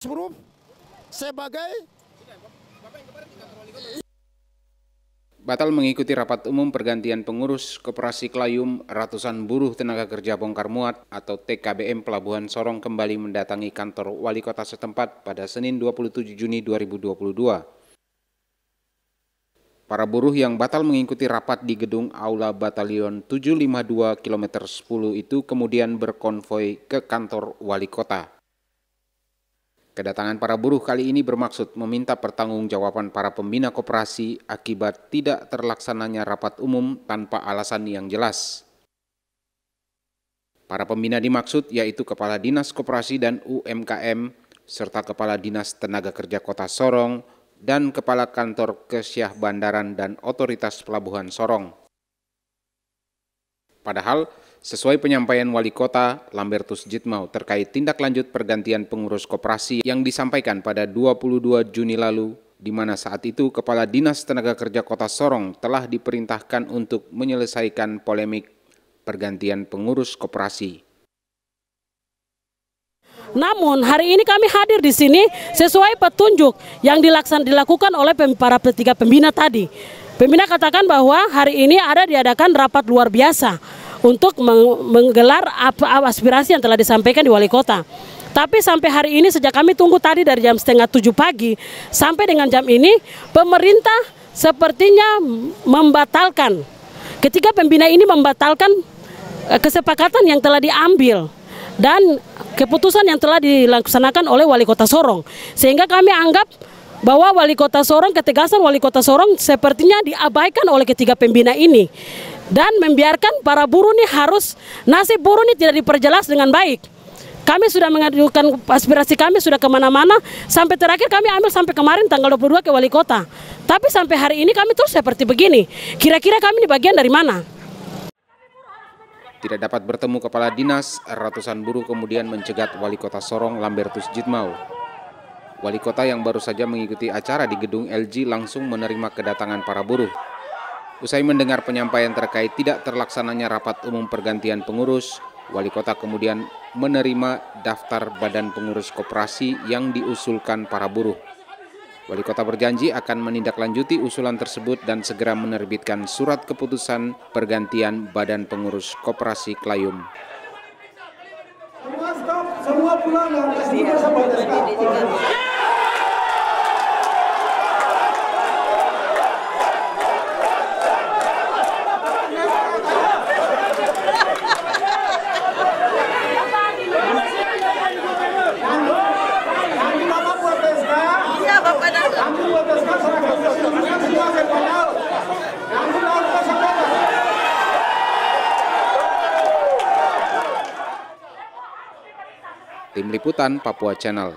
Huruf sebagai Batal mengikuti rapat umum pergantian pengurus Koperasi Klayum, ratusan buruh tenaga kerja bongkar muat atau TKBM Pelabuhan Sorong kembali mendatangi kantor wali kota setempat pada Senin 27 Juni 2022. Para buruh yang batal mengikuti rapat di gedung Aula Batalion 752 km 10 itu kemudian berkonvoi ke kantor wali kota. Kedatangan para buruh kali ini bermaksud meminta pertanggungjawaban para pembina koperasi akibat tidak terlaksananya rapat umum tanpa alasan yang jelas. Para pembina dimaksud yaitu Kepala Dinas Koperasi dan UMKM, serta Kepala Dinas Tenaga Kerja Kota Sorong, dan Kepala Kantor Kesyah Bandaran dan Otoritas Pelabuhan Sorong. Padahal, Sesuai penyampaian Wali Kota Lambertus Jitmau terkait tindak lanjut pergantian pengurus koperasi yang disampaikan pada 22 Juni lalu, di mana saat itu Kepala Dinas Tenaga Kerja Kota Sorong telah diperintahkan untuk menyelesaikan polemik pergantian pengurus koperasi. Namun hari ini kami hadir di sini sesuai petunjuk yang dilaksan, dilakukan oleh para petiga pembina tadi. Pembina katakan bahwa hari ini ada diadakan rapat luar biasa untuk menggelar aspirasi yang telah disampaikan di wali kota. Tapi sampai hari ini sejak kami tunggu tadi dari jam setengah tujuh pagi sampai dengan jam ini pemerintah sepertinya membatalkan ketika pembina ini membatalkan eh, kesepakatan yang telah diambil dan keputusan yang telah dilaksanakan oleh wali kota Sorong sehingga kami anggap bahwa wali kota Sorong ketegasan wali kota Sorong sepertinya diabaikan oleh ketiga pembina ini dan membiarkan para buruh ini harus nasib buruh ini tidak diperjelas dengan baik. Kami sudah mengadukan aspirasi kami sudah kemana-mana sampai terakhir kami ambil sampai kemarin tanggal 22 ke wali kota. Tapi sampai hari ini kami terus seperti begini. Kira-kira kami di bagian dari mana? Tidak dapat bertemu kepala dinas, ratusan buruh kemudian mencegat wali kota Sorong Lambertus Jitmau Wali kota yang baru saja mengikuti acara di gedung LG langsung menerima kedatangan para buruh. Usai mendengar penyampaian terkait tidak terlaksananya rapat umum pergantian pengurus, wali kota kemudian menerima daftar badan pengurus koperasi yang diusulkan para buruh. Wali kota berjanji akan menindaklanjuti usulan tersebut dan segera menerbitkan surat keputusan pergantian badan pengurus koperasi Klayum. Semua stop, semua pulang, semua Tim Liputan Papua Channel.